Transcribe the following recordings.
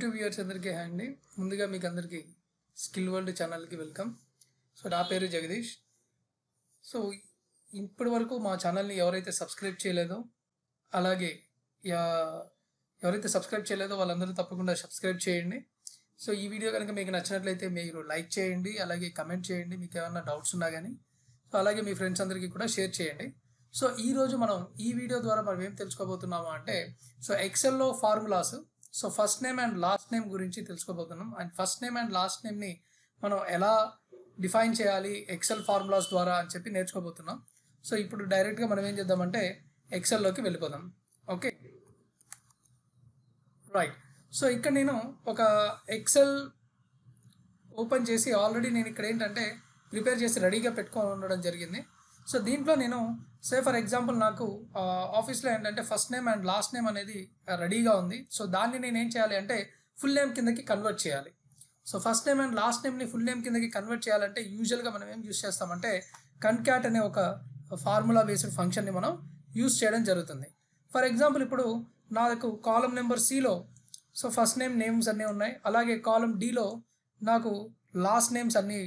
YouTube viewers అందరికీ అండి ముందుగా మీకు అందరికీ స్కిల్ వరల్డ్ ఛానల్కి వెల్కమ్ సో నా పేరు జగదీష్ సో ఇప్పటి వరకు మా ఛానల్ని ఎవరైతే సబ్స్క్రైబ్ చేయలేదో అలాగే ఎవరైతే సబ్స్క్రైబ్ చేయలేదో వాళ్ళందరూ తప్పకుండా సబ్స్క్రైబ్ చేయండి సో ఈ వీడియో కనుక మీకు నచ్చినట్లయితే మీరు లైక్ చేయండి అలాగే కమెంట్ చేయండి మీకు ఏమైనా డౌట్స్ ఉన్నా కానీ సో అలాగే మీ ఫ్రెండ్స్ అందరికీ కూడా షేర్ చేయండి సో ఈరోజు మనం ఈ వీడియో ద్వారా మనం ఏం తెలుసుకోబోతున్నాము అంటే సో ఎక్సెల్లో formulas so first name and last name గురించి తెలుసుకోబోతున్నాం and first name and last నేమ్ని మనం ఎలా డిఫైన్ చేయాలి ఎక్సెల్ ఫార్ములాస్ ద్వారా అని చెప్పి నేర్చుకోబోతున్నాం సో ఇప్పుడు డైరెక్ట్గా మనం ఏం చేద్దామంటే ఎక్సెల్లోకి వెళ్ళిపోదాం ఓకే రైట్ సో ఇక్కడ నేను ఒక ఎక్సెల్ ఓపెన్ చేసి ఆల్రెడీ నేను ఇక్కడ ఏంటంటే ప్రిపేర్ చేసి రెడీగా పెట్టుకొని ఉండడం జరిగింది సో దీంట్లో నేను సే ఫర్ ఎగ్జాంపుల్ నాకు ఆఫీస్లో ఏంటంటే first name and last name అనేది రెడీగా ఉంది సో దాన్ని నేను ఏం చేయాలి అంటే ఫుల్ నేమ్ కిందకి కన్వర్ట్ చేయాలి so first name and last నేమ్ని ఫుల్ నేమ్ కిందకి కన్వర్ట్ చేయాలంటే యూజువల్గా మనం ఏం యూస్ చేస్తామంటే కన్క్యాట్ అనే ఒక ఫార్ములా బేస్డ్ ఫంక్షన్ని మనం యూస్ చేయడం జరుగుతుంది ఫర్ ఎగ్జాంపుల్ ఇప్పుడు నాకు కాలం నెంబర్ సిలో సో ఫస్ట్ నేమ్ నేమ్స్ అన్నీ ఉన్నాయి అలాగే కాలం డిలో నాకు లాస్ట్ నేమ్స్ అన్నీ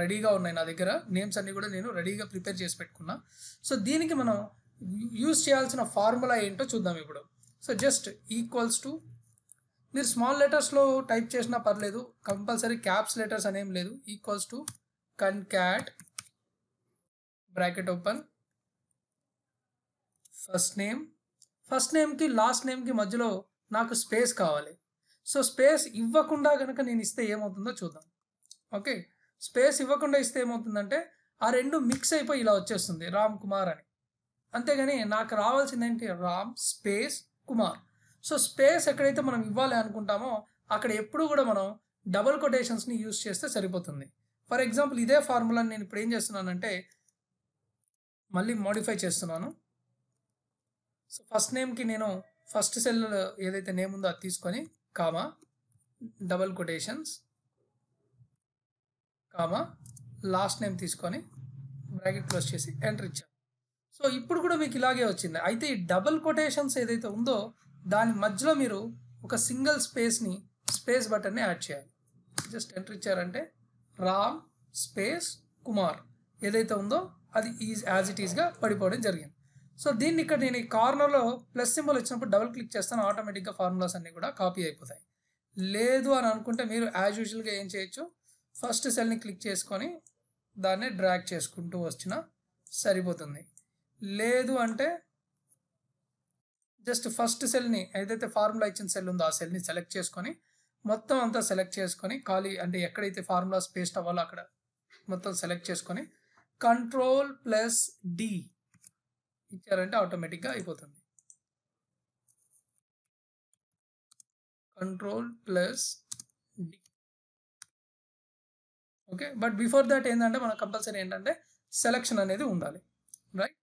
రెడీగా ఉన్నాయి నా దగ్గర నేమ్స్ అన్నీ కూడా నేను రెడీగా ప్రిపేర్ చేసి పెట్టుకున్నా సో దీనికి మనం యూజ్ చేయాల్సిన ఫార్ములా ఏంటో చూద్దాం ఇప్పుడు సో జస్ట్ ఈక్వల్స్ టు మీరు స్మాల్ లెటర్స్లో టైప్ చేసినా పర్లేదు కంపల్సరీ క్యాప్స్ లెటర్స్ అనేం లేదు equals to concat bracket open first name first నేమ్కి లాస్ట్ నేమ్కి మధ్యలో నాకు స్పేస్ కావాలి సో స్పేస్ ఇవ్వకుండా కనుక నేను ఇస్తే ఏమవుతుందో చూద్దాం ఓకే స్పేస్ ఇవ్వకుండా ఇస్తే ఏమవుతుందంటే ఆ రెండు మిక్స్ అయిపోయి ఇలా వచ్చేస్తుంది రామ్ కుమార్ అని అంతేగాని నాకు రావాల్సింది ఏంటి Ram space Kumar so space ఎక్కడైతే మనం ఇవ్వాలి అనుకుంటామో అక్కడ ఎప్పుడు కూడా మనం డబల్ కొటేషన్స్ని యూస్ చేస్తే సరిపోతుంది ఫర్ ఎగ్జాంపుల్ ఇదే ఫార్ములాని నేను ఇప్పుడు ఏం చేస్తున్నానంటే మళ్ళీ మోడిఫై చేస్తున్నాను సో ఫస్ట్ నేమ్కి నేను ఫస్ట్ సెల్ ఏదైతే నేమ్ ఉందో అది తీసుకొని comma double quotations comma last name తీసుకొని బ్రాకెట్ క్లోజ్ చేసి ఎంటర్ ఇచ్చాం సో ఇప్పుడు కూడా మీకు ఇలాగే వచ్చింది అయితే ఈ డబుల్ కొటేషన్స్ ఏదైతే ఉందో దాని మధ్యలో మీరు ఒక సింగిల్ స్పేస్ని స్పేస్ బటన్ని యాడ్ చేయాలి జస్ట్ ఎంటర్ ఇచ్చారంటే రామ్ స్పేస్ కుమార్ ఏదైతే ఉందో అది ఈజ్ యాజ్ ఇట్ ఈజ్గా పడిపోవడం జరిగింది సో దీన్ని ఇక్కడ నేను ఈ కార్నర్లో ప్లస్ సింబల్ వచ్చినప్పుడు డబుల్ క్లిక్ చేస్తాను ఆటోమేటిక్గా ఫార్ములాస్ అన్నీ కూడా కాపీ అయిపోతాయి లేదు అని అనుకుంటే మీరు యాజ్ యూజువల్గా ఏం చేయొచ్చు ఫస్ట్ సెల్ని క్లిక్ చేసుకొని దాన్ని డ్రాక్ చేసుకుంటూ వచ్చిన సరిపోతుంది లేదు అంటే జస్ట్ ఫస్ట్ సెల్ని ఏదైతే ఫార్ములా ఇచ్చిన సెల్ ఉందో ఆ సెల్ని సెలెక్ట్ చేసుకొని మొత్తం అంతా సెలెక్ట్ చేసుకొని ఖాళీ అంటే ఎక్కడైతే ఫార్ములాస్ పేస్ట్ అవ్వాలో అక్కడ మొత్తం సెలెక్ట్ చేసుకొని కంట్రోల్ ప్లస్ డి ఇచ్చారంటే ఆటోమేటిక్గా అయిపోతుంది control plus okay but before that ఏంటంటే మనకు కంపల్సరీ ఏంటంటే సెలక్షన్ అనేది ఉండాలి రైట్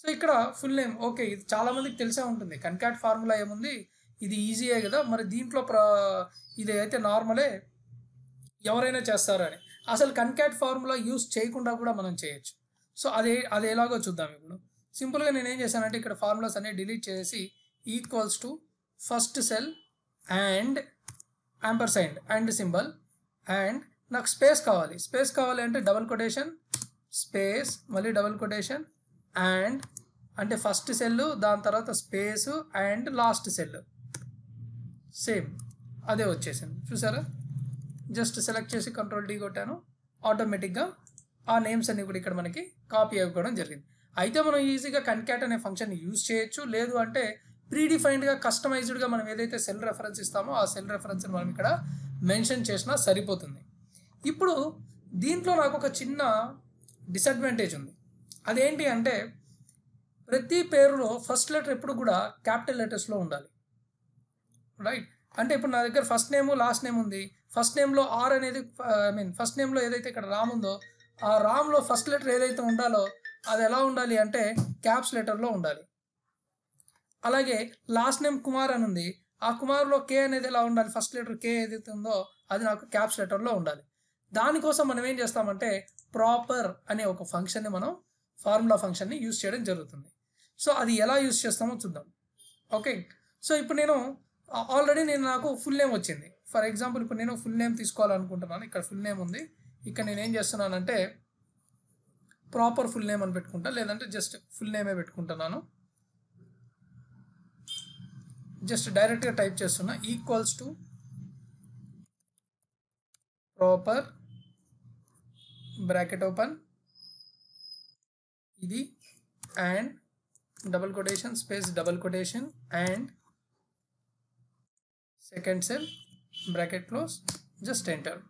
సో ఇక్కడ ఫుల్ నేమ్ ఓకే ఇది చాలామందికి తెలిసే ఉంటుంది కన్కాట్ ఫార్ములా ఏముంది ఇది ఈజీయే కదా మరి దీంట్లో ప్ర ఇది అయితే నార్మలే ఎవరైనా చేస్తారని అసలు కన్కాట్ ఫార్ములా యూస్ చేయకుండా కూడా మనం చేయొచ్చు సో అదే అది ఎలాగో చూద్దాం ఇప్పుడు సింపుల్గా నేను ఏం చేశానంటే ఇక్కడ ఫార్ములాస్ అన్ని డిలీట్ చేసి equals to first cell and ampersand and symbol and నాకు స్పేస్ కావాలి స్పేస్ కావాలి అంటే డబల్ కొటేషన్ స్పేస్ మళ్ళీ డబల్ కొటేషన్ అండ్ అంటే ఫస్ట్ సెల్ దాని తర్వాత space and last cell same అదే వచ్చేసింది చూసారా జస్ట్ సెలెక్ట్ చేసి కంట్రోల్ డీ కొట్టాను ఆటోమేటిక్గా ఆ నేమ్స్ అన్ని కూడా ఇక్కడ మనకి కాపీ అవ్వడం జరిగింది అయితే మనం ఈజీగా కన్క్యాట్ అనే ఫంక్షన్ యూజ్ చేయొచ్చు లేదు అంటే ప్రీడిఫైన్డ్గా కస్టమైజ్డ్గా మనం ఏదైతే సెల్ రెఫరెన్స్ ఇస్తామో ఆ సెల్ రెఫరెన్స్ మనం ఇక్కడ మెన్షన్ చేసినా సరిపోతుంది ఇప్పుడు దీంట్లో నాకు ఒక చిన్న డిసడ్వాంటేజ్ ఉంది అదేంటి అంటే ప్రతి పేరులో ఫస్ట్ లెటర్ ఎప్పుడు కూడా క్యాపిటల్ లెటర్స్లో ఉండాలి రైట్ అంటే ఇప్పుడు నా దగ్గర ఫస్ట్ నేమ్ లాస్ట్ నేమ్ ఉంది ఫస్ట్ నేమ్లో ఆర్ అనేది ఐ మీన్ ఫస్ట్ నేమ్లో ఏదైతే ఇక్కడ రామ్ ఉందో ఆ రామ్లో ఫస్ట్ లెటర్ ఏదైతే ఉండాలో అది ఎలా ఉండాలి అంటే క్యాప్స్ లెటర్లో ఉండాలి అలాగే లాస్ట్ నేమ్ కుమార్ అని ఉంది ఆ కుమార్లో కే అనేది ఎలా ఉండాలి ఫస్ట్ లెటర్ కే ఏదైతే ఉందో అది నాకు క్యాప్స్ లెటర్లో ఉండాలి దానికోసం మనం ఏం చేస్తామంటే ప్రాపర్ అనే ఒక ఫంక్షన్ని మనం ఫార్ములా ఫంక్షన్ని యూస్ చేయడం జరుగుతుంది సో అది ఎలా యూస్ చేస్తామో చూద్దాం ఓకే సో ఇప్పుడు నేను ఆల్రెడీ నేను నాకు ఫుల్ నేమ్ వచ్చింది ఫర్ ఎగ్జాంపుల్ ఇప్పుడు నేను ఫుల్ నేమ్ తీసుకోవాలనుకుంటున్నాను ఇక్కడ ఫుల్ నేమ్ ఉంది ఇక్కడ నేను ఏం చేస్తున్నానంటే ప్రాపర్ ఫుల్ నేమ్ అని పెట్టుకుంటా లేదంటే జస్ట్ ఫుల్ నేమే పెట్టుకుంటున్నాను జస్ట్ డైరెక్ట్గా టైప్ చేస్తున్నా equals to proper bracket open ఇది and double quotation space double quotation and second cell bracket close just enter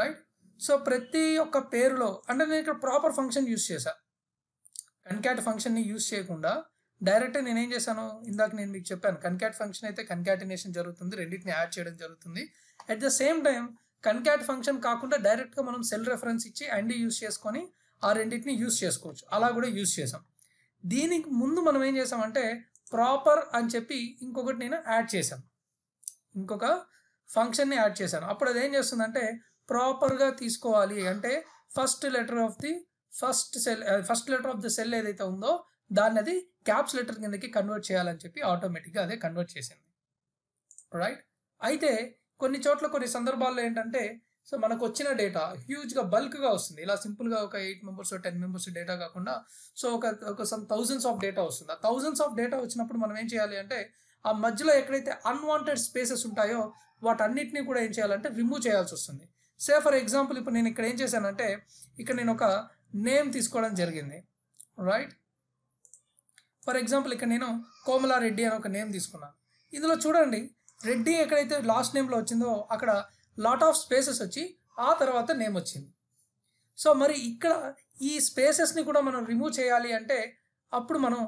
right so ప్రతి ఒక్క పేరులో అంటే నేను ఇక్కడ ప్రాపర్ ఫంక్షన్ యూస్ చేశాను కన్క్యాట్ ఫంక్షన్ని యూస్ చేయకుండా డైరెక్ట్ నేనేం చేశాను ఇందాక నేను మీకు చెప్పాను కన్కాట్ ఫంక్షన్ అయితే కన్కాటినేషన్ జరుగుతుంది రెండింటిని యాడ్ చేయడం జరుగుతుంది at the same time concat function కాకుండా డైరెక్ట్గా మనం సెల్ రెఫరెన్స్ ఇచ్చి అండి యూస్ చేసుకొని ఆ రెండింటిని యూస్ చేసుకోవచ్చు అలా కూడా యూస్ చేసాం దీనికి ముందు మనం ఏం చేసామంటే ప్రాపర్ అని చెప్పి ఇంకొకటి నేను యాడ్ చేశాను ఇంకొక ఫంక్షన్ని యాడ్ చేశాను అప్పుడు అది ఏం చేస్తుందంటే ప్రాపర్గా తీసుకోవాలి అంటే first letter of the first cell first letter of the cell ఏదైతే ఉందో దాన్ని అది క్యాప్స్ లెటర్ కిందకి కన్వర్ట్ చేయాలని చెప్పి ఆటోమేటిక్గా అదే కన్వర్ట్ చేసింది రైట్ అయితే కొన్ని చోట్ల కొన్ని సందర్భాల్లో ఏంటంటే సో మనకు వచ్చిన డేటా హ్యూజ్గా బల్క్గా వస్తుంది ఇలా సింపుల్గా ఒక eight members ten members data కాకుండా సో ఒక ఒక సమ్ థౌజండ్స్ ఆఫ్ డేటా వస్తుంది ఆ థౌజండ్స్ ఆఫ్ డేటా వచ్చినప్పుడు మనం ఏం చేయాలి అంటే ఆ మధ్యలో ఎక్కడైతే అన్వాంటెడ్ స్పేసెస్ ఉంటాయో వాటన్నిటిని కూడా ఏం చేయాలంటే రిమూవ్ చేయాల్సి వస్తుంది సే ఫర్ ఎగ్జాంపుల్ ఇప్పుడు నేను ఇక్కడ ఏం చేశానంటే ఇక్కడ నేను ఒక నేమ్ తీసుకోవడం జరిగింది రైట్ ఫర్ ఎగ్జాంపుల్ ఇక్కడ నేను కోమలారెడ్డి అని ఒక నేమ్ తీసుకున్నాను ఇందులో చూడండి రెడ్డి ఎక్కడైతే లాస్ట్ నేమ్లో వచ్చిందో అక్కడ లాట్ ఆఫ్ స్పేసెస్ వచ్చి ఆ తర్వాత నేమ్ వచ్చింది సో మరి ఇక్కడ ఈ స్పేసెస్ని కూడా మనం రిమూవ్ చేయాలి అంటే అప్పుడు మనం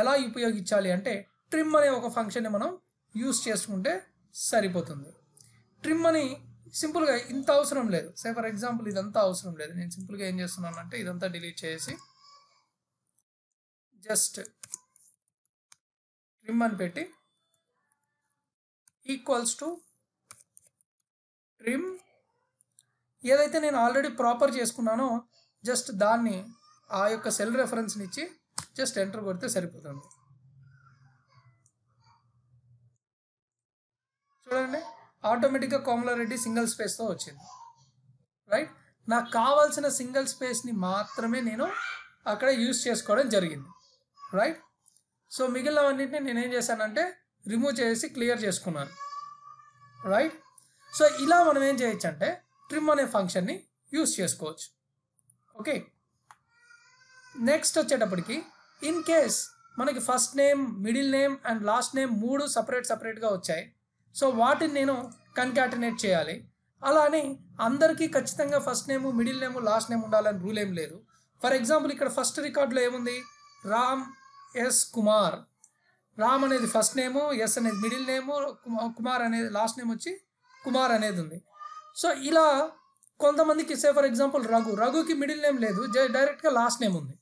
ఎలా ఉపయోగించాలి అంటే ట్రిమ్ అనే ఒక ఫంక్షన్ని మనం యూస్ చేసుకుంటే సరిపోతుంది ట్రిమ్ అని సింపుల్గా ఇంత అవసరం లేదు సే ఫర్ ఎగ్జాంపుల్ ఇదంతా అవసరం లేదు నేను సింపుల్గా ఏం చేస్తున్నానంటే ఇదంతా డిలీట్ చేసి జస్ట్ ట్రిమ్ అని పెట్టి ఈక్వల్స్ టు ట్రిమ్ ఏదైతే నేను ఆల్రెడీ ప్రాపర్ చేసుకున్నానో జస్ట్ దాన్ని ఆ యొక్క సెల్ రెఫరెన్స్ని ఇచ్చి జస్ట్ ఎంటర్ కొడితే సరిపోతుంది చూడండి ఆటోమేటిక్గా కోమలారెడ్డి సింగిల్ స్పేస్తో వచ్చింది రైట్ నాకు కావాల్సిన సింగిల్ స్పేస్ని మాత్రమే నేను అక్కడ యూస్ చేసుకోవడం జరిగింది రైట్ సో మిగిలినవన్నింటినీ నేను ఏం చేశానంటే రిమూవ్ చేసి క్లియర్ చేసుకున్నాను రైట్ సో ఇలా మనం ఏం చేయొచ్చు అంటే ట్రిమ్ అనే ఫంక్షన్ని యూస్ చేసుకోవచ్చు ఓకే నెక్స్ట్ వచ్చేటప్పటికి ఇన్ కేస్ మనకి first name middle name and last name మూడు సపరేట్ సపరేట్గా వచ్చాయి సో వాటిని నేను కన్కాటినేట్ చేయాలి అలా అని అందరికీ ఖచ్చితంగా first name middle name last name ఉండాలని రూల్ ఏం లేదు ఫర్ ఎగ్జాంపుల్ ఇక్కడ ఫస్ట్ రికార్డులో ఏముంది రామ్ ఎస్ కుమార్ రామ్ అనేది ఫస్ట్ నేము ఎస్ అనేది మిడిల్ నేము కుమార్ అనేది లాస్ట్ నేమ్ వచ్చి కుమార్ అనేది ఉంది సో ఇలా కొంతమందికి సే ఫర్ ఎగ్జాంపుల్ రఘు రఘుకి మిడిల్ నేమ్ లేదు డైరెక్ట్గా లాస్ట్ నేమ్ ఉంది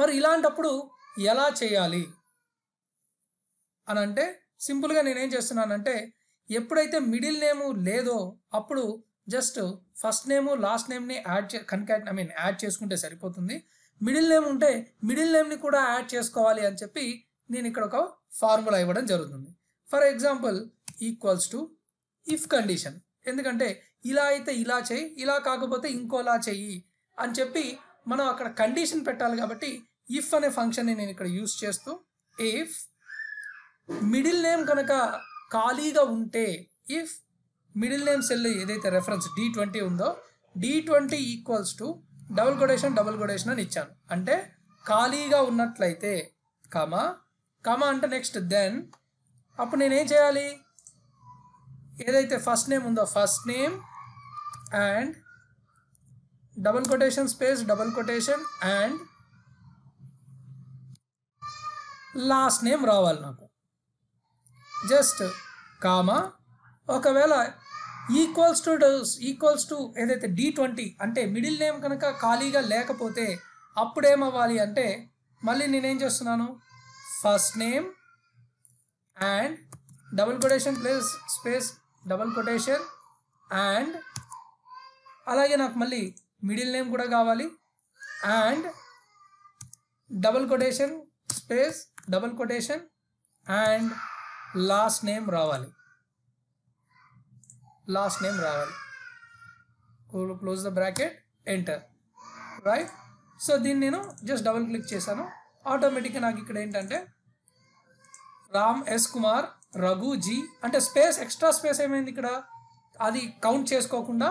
మరి ఇలాంటప్పుడు ఎలా చేయాలి అని అంటే సింపుల్గా నేనేం చేస్తున్నానంటే ఎప్పుడైతే మిడిల్ నేము లేదో అప్పుడు జస్ట్ ఫస్ట్ నేము లాస్ట్ నేమ్ని యాడ్ చే కన్కాట్ ఐ మీన్ యాడ్ చేసుకుంటే సరిపోతుంది మిడిల్ నేమ్ ఉంటే మిడిల్ నేమ్ని కూడా యాడ్ చేసుకోవాలి అని చెప్పి నేను ఇక్కడ ఒక ఫార్ములా ఇవ్వడం జరుగుతుంది for example equals to if condition ఎందుకంటే ఇలా అయితే ఇలా చేయి ఇలా కాకపోతే ఇంకోలా చెయ్యి అని చెప్పి మనం అక్కడ కండిషన్ పెట్టాలి కాబట్టి ఇఫ్ అనే ఫంక్షన్ని నేను ఇక్కడ యూస్ చేస్తూ ఇఫ్ మిడిల్ నేమ్ కనుక ఖాళీగా ఉంటే ఇఫ్ మిడిల్ నేమ్ సెల్ ఏదైతే రెఫరెన్స్ డి ట్వంటీ ఉందో D twenty equals to double quotation double quotation అని ఇచ్చాను అంటే ఖాళీగా ఉన్నట్లయితే కమ కామ అంటే నెక్స్ట్ దెన్ అప్పుడు నేనేం చేయాలి ఏదైతే ఫస్ట్ నేమ్ ఉందో first name and double quotation space double quotation and last name రావాలి నాకు జస్ట్ కామా ఒకవేళ ఈక్వల్స్ టు ఈక్వల్స్ టు ఏదైతే డి ట్వంటీ అంటే మిడిల్ నేమ్ కనుక ఖాళీగా లేకపోతే అప్పుడేమవ్వాలి అంటే మళ్ళీ నేనేం చేస్తున్నాను first name and double quotation place space double quotation and అలాగే నాకు మళ్ళీ మిడిల్ నేమ్ కూడా కావాలి and double quotation space double quotation and last name రావాలి లాస్ట్ నేమ్ రావాలి close the bracket enter right so దీన్ని నేను జస్ట్ డబుల్ క్లిక్ చేశాను ఆటోమేటిక్గా నాకు ఇక్కడ ఏంటంటే రామ్ ఎస్ కుమార్ రఘు జీ అంటే స్పేస్ ఎక్స్ట్రా స్పేస్ ఏమైంది ఇక్కడ అది కౌంట్ చేసుకోకుండా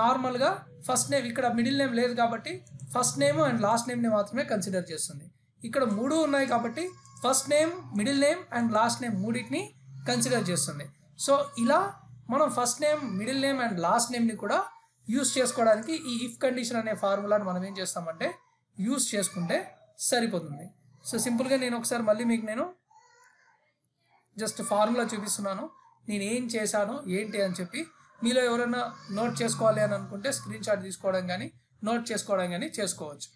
నార్మల్గా ఫస్ట్ నేమ్ ఇక్కడ మిడిల్ నేమ్ లేదు కాబట్టి ఫస్ట్ నేమ్ అండ్ లాస్ట్ నేమ్ని మాత్రమే కన్సిడర్ చేస్తుంది ఇక్కడ మూడు ఉన్నాయి కాబట్టి first name middle name and last name మూడింటిని కన్సిడర్ చేస్తుంది సో ఇలా మనం first name middle name and last నేమ్ని కూడా యూస్ చేసుకోవడానికి ఈ ఇఫ్ కండిషన్ అనే ఫార్ములాని మనం ఏం చేస్తామంటే యూస్ చేసుకుంటే సరిపోతుంది సో సింపుల్గా నేను ఒకసారి మళ్ళీ మీకు నేను జస్ట్ ఫార్ములా చూపిస్తున్నాను నేను ఏం చేశాను ఏంటి అని చెప్పి మీలో ఎవరైనా నోట్ చేసుకోవాలి అని అనుకుంటే స్క్రీన్ షాట్ తీసుకోవడం కానీ నోట్ చేసుకోవడం కానీ చేసుకోవచ్చు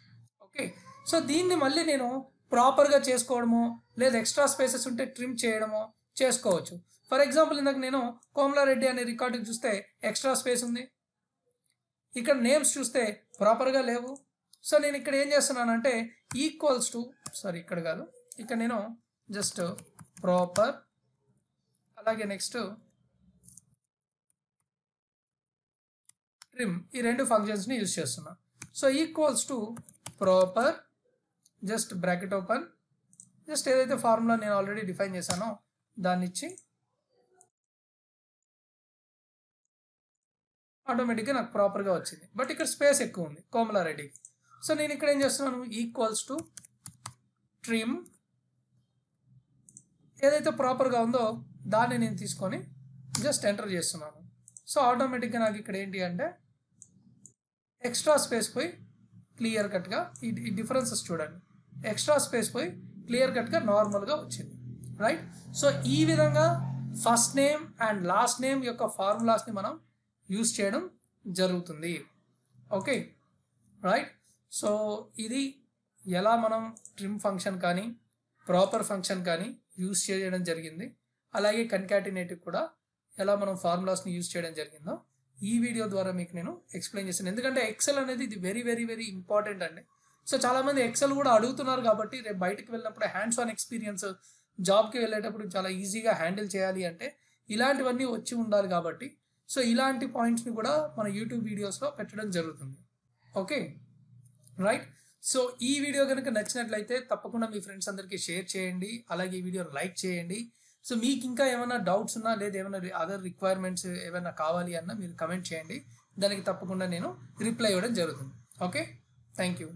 ఓకే సో దీన్ని మళ్ళీ నేను ప్రాపర్గా చేసుకోవడము లేదా ఎక్స్ట్రా స్పేసెస్ ఉంటే ట్రిమ్ చేయడమో చేసుకోవచ్చు ఫర్ ఎగ్జాంపుల్ ఇందాక నేను కోమలారెడ్డి అనే రికార్డు చూస్తే ఎక్స్ట్రా స్పేస్ ఉంది ఇక్కడ నేమ్స్ చూస్తే ప్రాపర్గా లేవు సో నేను ఇక్కడ ఏం చేస్తున్నానంటే ఈక్వల్స్ టు సారీ ఇక్కడ కాదు ఇక్కడ నేను జస్ట్ ప్రాపర్ అలాగే నెక్స్ట్ ట్రిమ్ ఈ రెండు ఫంక్షన్స్ని యూజ్ చేస్తున్నా so equals to proper just bracket open just ఏదైతే ఫార్ములా నేను ఆల్రెడీ డిఫైన్ చేశానో దాన్ని ఇచ్చి ఆటోమేటిక్గా నాకు ప్రాపర్గా వచ్చింది బట్ ఇక్కడ స్పేస్ ఎక్కువ ఉంది కోమలారెడ్డికి సో నేను ఇక్కడ ఏం చేస్తున్నాను ఈక్వల్స్ టు ట్రిమ్ ఏదైతే ప్రాపర్గా ఉందో దాన్ని నేను తీసుకొని జస్ట్ ఎంటర్ చేస్తున్నాను సో ఆటోమేటిక్గా నాకు ఇక్కడ ఏంటి అంటే ఎక్స్ట్రా స్పేస్ పోయి క్లియర్ కట్గా ఈ డిఫరెన్సెస్ చూడండి ఎక్స్ట్రా స్పేస్ పోయి క్లియర్ కట్గా నార్మల్గా వచ్చింది రైట్ సో ఈ విధంగా first name and last name యొక్క ఫార్ములాస్ని మనం యూస్ చేయడం జరుగుతుంది ఓకే రైట్ సో ఇది ఎలా మనం ట్రిమ్ ఫంక్షన్ కానీ ప్రాపర్ ఫంక్షన్ కానీ యూస్ చేయడం జరిగింది అలాగే కన్కాటినేటివ్ కూడా ఎలా మనం ఫార్ములాస్ని యూస్ చేయడం జరిగిందో ఈ వీడియో ద్వారా మీకు నేను ఎక్స్ప్లెయిన్ చేశాను ఎందుకంటే ఎక్సెల్ అనేది ఇది వెరీ వెరీ వెరీ ఇంపార్టెంట్ అండి సో చాలామంది ఎక్సెల్ కూడా అడుగుతున్నారు కాబట్టి రేపు బయటకు వెళ్ళినప్పుడు హ్యాండ్స్ ఆన్ ఎక్స్పీరియన్స్ జాబ్కి వెళ్ళేటప్పుడు చాలా ఈజీగా హ్యాండిల్ చేయాలి అంటే ఇలాంటివన్నీ వచ్చి ఉండాలి కాబట్టి సో ఇలాంటి పాయింట్స్ని కూడా మన యూట్యూబ్ వీడియోస్లో పెట్టడం జరుగుతుంది ఓకే రైట్ సో ఈ వీడియో కనుక నచ్చినట్లయితే తప్పకుండా మీ ఫ్రెండ్స్ అందరికీ షేర్ చేయండి అలాగే ఈ వీడియో లైక్ చేయండి సో మీకు ఇంకా ఏమైనా డౌట్స్ ఉన్నా లేదా ఏమైనా అదర్ రిక్వైర్మెంట్స్ ఏమైనా కావాలి అన్నా మీరు కమెంట్ చేయండి దానికి తప్పకుండా నేను రిప్లై ఇవ్వడం జరుగుతుంది ఓకే థ్యాంక్ యూ